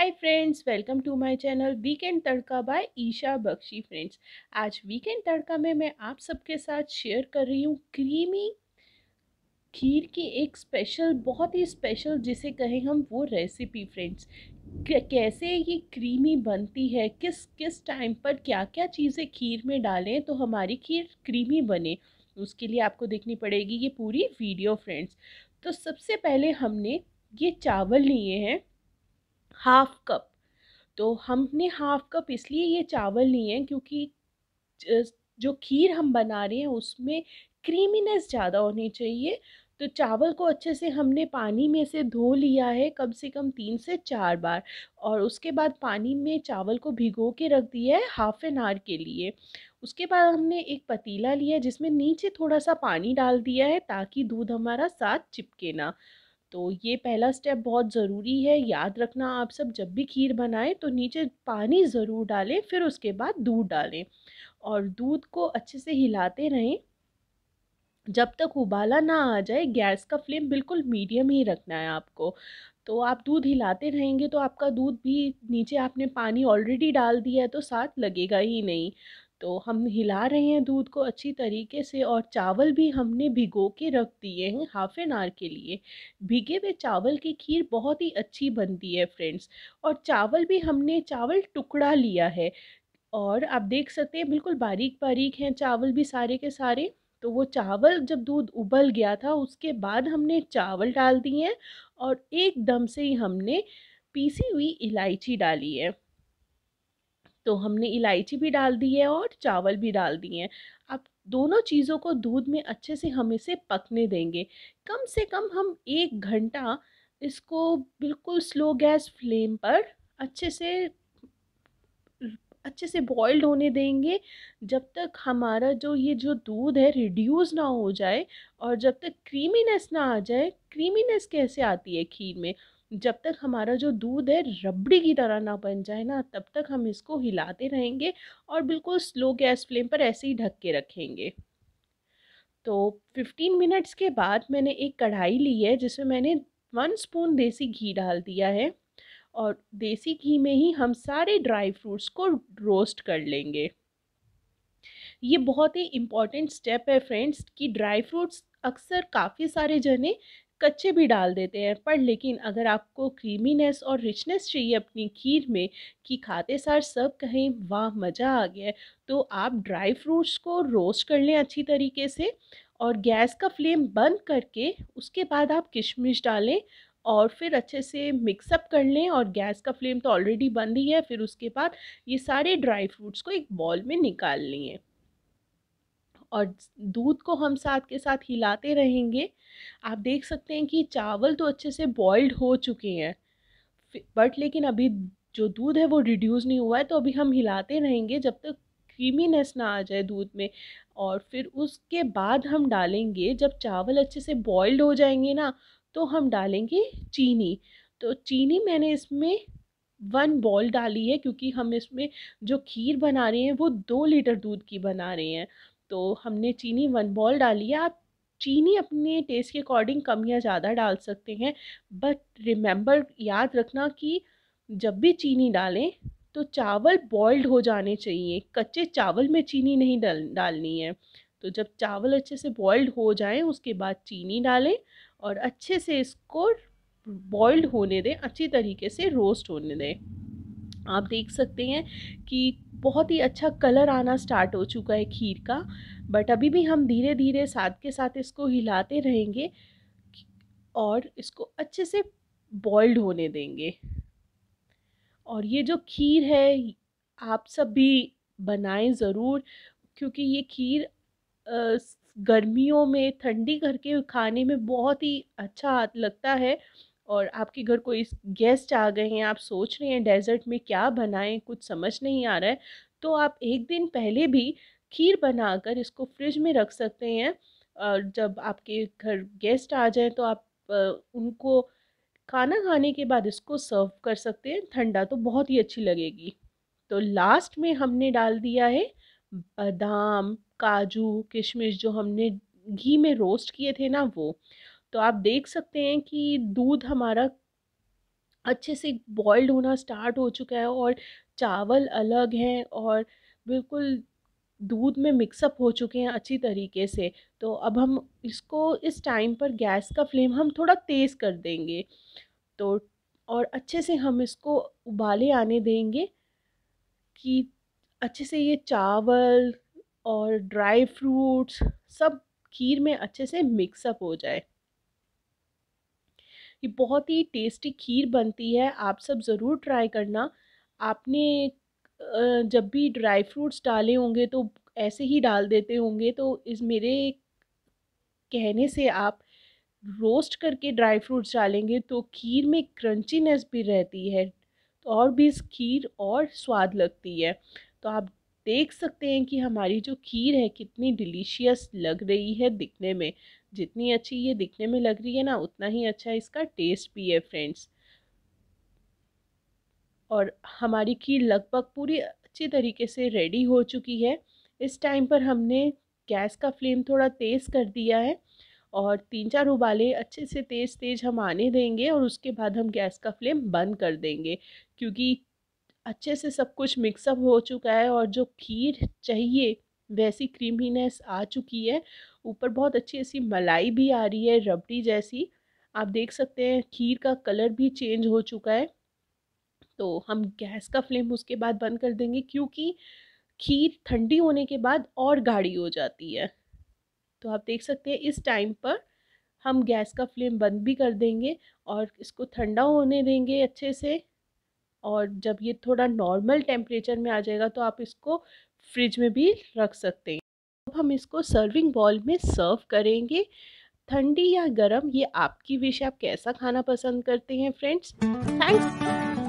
hi friends welcome to my channel weekend Tadka by Isha Bakshi friends आज weekend Tadka में मैं आप सबके साथ शेयर कर रही हूँ क्रीमी खीर की एक स्पेशल बहुत ही स्पेशल जिसे कहें हम वो रेसिपी फ्रेंड्स कैसे ये क्रीमी बनती है किस किस टाइम पर क्या क्या चीज़ें खीर में डालें तो हमारी खीर क्रीमी बने उसके लिए आपको देखनी पड़ेगी ये पूरी वीडियो फ्रेंड्स तो सबसे पहले हमने ये चावल लिए हैं हाफ़ कप तो हमने हाफ़ कप इसलिए ये चावल लिए हैं क्योंकि जो खीर हम बना रहे हैं उसमें क्रीमीनेस ज़्यादा होनी चाहिए तो चावल को अच्छे से हमने पानी में से धो लिया है कम से कम तीन से चार बार और उसके बाद पानी में चावल को भिगो के रख दिया है हाफ़ एन आवर के लिए उसके बाद हमने एक पतीला लिया जिसमें नीचे थोड़ा सा पानी डाल दिया है ताकि दूध हमारा साथ चिपके ना तो ये पहला स्टेप बहुत ज़रूरी है याद रखना आप सब जब भी खीर बनाएं तो नीचे पानी ज़रूर डालें फिर उसके बाद दूध डालें और दूध को अच्छे से हिलाते रहें जब तक उबाला ना आ जाए गैस का फ्लेम बिल्कुल मीडियम ही रखना है आपको तो आप दूध हिलाते रहेंगे तो आपका दूध भी नीचे आपने पानी ऑलरेडी डाल दिया है तो साथ लगेगा ही नहीं तो हम हिला रहे हैं दूध को अच्छी तरीके से और चावल भी हमने भिगो के रख दिए हैं हाफ एन आवर के लिए भिगे हुए चावल की खीर बहुत ही अच्छी बनती है फ्रेंड्स और चावल भी हमने चावल टुकड़ा लिया है और आप देख सकते हैं बिल्कुल बारीक बारीक हैं चावल भी सारे के सारे तो वो चावल जब दूध उबल गया था उसके बाद हमने चावल डाल दिए हैं और एकदम से ही हमने पीसी हुई इलायची डाली है तो हमने इलायची भी डाल दी है और चावल भी डाल दिए हैं अब दोनों चीज़ों को दूध में अच्छे से हम इसे पकने देंगे कम से कम हम एक घंटा इसको बिल्कुल स्लो गैस फ्लेम पर अच्छे से अच्छे से बॉयल्ड होने देंगे जब तक हमारा जो ये जो दूध है रिड्यूस ना हो जाए और जब तक क्रीमीनेस ना आ जाए क्रीमीनेस कैसे आती है खीर में जब तक हमारा जो दूध है रबड़ी की तरह ना बन जाए ना तब तक हम इसको हिलाते रहेंगे और बिल्कुल स्लो गैस फ्लेम पर ऐसे ही ढक के रखेंगे तो 15 मिनट्स के बाद मैंने एक कढ़ाई ली है जिसमें मैंने वन स्पून देसी घी डाल दिया है और देसी घी में ही हम सारे ड्राई फ्रूट्स को रोस्ट कर लेंगे ये बहुत ही इम्पॉर्टेंट स्टेप है फ्रेंड्स कि ड्राई फ्रूट्स अक्सर काफ़ी सारे जने कच्चे भी डाल देते हैं पर लेकिन अगर आपको क्रीमीनेस और रिचनेस चाहिए अपनी खीर में कि खाते सार सब कहें वाह मज़ा आ गया तो आप ड्राई फ्रूट्स को रोस्ट कर लें अच्छी तरीके से और गैस का फ्लेम बंद करके उसके बाद आप किशमिश डालें और फिर अच्छे से मिक्सअप कर लें और गैस का फ्लेम तो ऑलरेडी बंद ही है फिर उसके बाद ये सारे ड्राई फ्रूट्स को एक बॉल में निकाल लिए और दूध को हम साथ के साथ हिलाते रहेंगे आप देख सकते हैं कि चावल तो अच्छे से बॉइल्ड हो चुके हैं बट लेकिन अभी जो दूध है वो रिड्यूस नहीं हुआ है तो अभी हम हिलाते रहेंगे जब तक क्रीमीनेस ना आ जाए दूध में और फिर उसके बाद हम डालेंगे जब चावल अच्छे से बॉइल्ड हो जाएंगे ना तो हम डालेंगे चीनी तो चीनी मैंने इसमें वन बॉल डाली है क्योंकि हम इसमें जो खीर बना रहे हैं वो दो लीटर दूध की बना रहे हैं तो हमने चीनी वन बॉल डाली है आप चीनी अपने टेस्ट के अकॉर्डिंग कम या ज़्यादा डाल सकते हैं बट रिमेंबर याद रखना कि जब भी चीनी डालें तो चावल बॉयल्ड हो जाने चाहिए कच्चे चावल में चीनी नहीं डाल डालनी है तो जब चावल अच्छे से बॉयल्ड हो जाएं उसके बाद चीनी डालें और अच्छे से इसको बॉयल्ड होने दें अच्छी तरीके से रोस्ट होने दें आप देख सकते हैं कि बहुत ही अच्छा कलर आना स्टार्ट हो चुका है खीर का बट अभी भी हम धीरे धीरे साथ के साथ इसको हिलाते रहेंगे और इसको अच्छे से बॉइल्ड होने देंगे और ये जो खीर है आप सब भी बनाएं ज़रूर क्योंकि ये खीर गर्मियों में ठंडी करके खाने में बहुत ही अच्छा लगता है और आपके घर कोई गेस्ट आ गए हैं आप सोच रहे हैं डेज़र्ट में क्या बनाएं कुछ समझ नहीं आ रहा है तो आप एक दिन पहले भी खीर बनाकर इसको फ्रिज में रख सकते हैं और जब आपके घर गेस्ट आ जाए तो आप उनको खाना खाने के बाद इसको सर्व कर सकते हैं ठंडा तो बहुत ही अच्छी लगेगी तो लास्ट में हमने डाल दिया है बादाम काजू किशमिश जो हमने घी में रोस्ट किए थे ना वो तो आप देख सकते हैं कि दूध हमारा अच्छे से बॉयल्ड होना स्टार्ट हो चुका है और चावल अलग हैं और बिल्कुल दूध में मिक्सअप हो चुके हैं अच्छी तरीके से तो अब हम इसको इस टाइम पर गैस का फ्लेम हम थोड़ा तेज़ कर देंगे तो और अच्छे से हम इसको उबाले आने देंगे कि अच्छे से ये चावल और ड्राई फ्रूट्स सब खीर में अच्छे से मिक्सअप हो जाए ये बहुत ही टेस्टी खीर बनती है आप सब ज़रूर ट्राई करना आपने जब भी ड्राई फ्रूट्स डाले होंगे तो ऐसे ही डाल देते होंगे तो इस मेरे कहने से आप रोस्ट करके ड्राई फ्रूट्स डालेंगे तो खीर में क्रंचीनेस भी रहती है तो और भी इस खीर और स्वाद लगती है तो आप देख सकते हैं कि हमारी जो खीर है कितनी डिलीशियस लग रही है दिखने में जितनी अच्छी ये दिखने में लग रही है ना उतना ही अच्छा इसका टेस्ट भी है फ्रेंड्स और हमारी खीर लगभग पूरी अच्छी तरीके से रेडी हो चुकी है इस टाइम पर हमने गैस का फ्लेम थोड़ा तेज़ कर दिया है और तीन चार उबाले अच्छे से तेज़ तेज़ हम आने देंगे और उसके बाद हम गैस का फ्लेम बंद कर देंगे क्योंकि अच्छे से सब कुछ मिक्सअप हो चुका है और जो खीर चाहिए वैसी क्रीमीनेस आ चुकी है ऊपर बहुत अच्छी ऐसी मलाई भी आ रही है रबड़ी जैसी आप देख सकते हैं खीर का कलर भी चेंज हो चुका है तो हम गैस का फ्लेम उसके बाद बंद कर देंगे क्योंकि खीर ठंडी होने के बाद और गाढ़ी हो जाती है तो आप देख सकते हैं इस टाइम पर हम गैस का फ्लेम बंद भी कर देंगे और इसको ठंडा होने देंगे अच्छे से और जब ये थोड़ा नॉर्मल टेम्परेचर में आ जाएगा तो आप इसको फ्रिज में भी रख सकते हैं अब हम इसको सर्विंग बॉल में सर्व करेंगे ठंडी या गरम ये आपकी विश आप कैसा खाना पसंद करते हैं फ्रेंड्स थैंक्स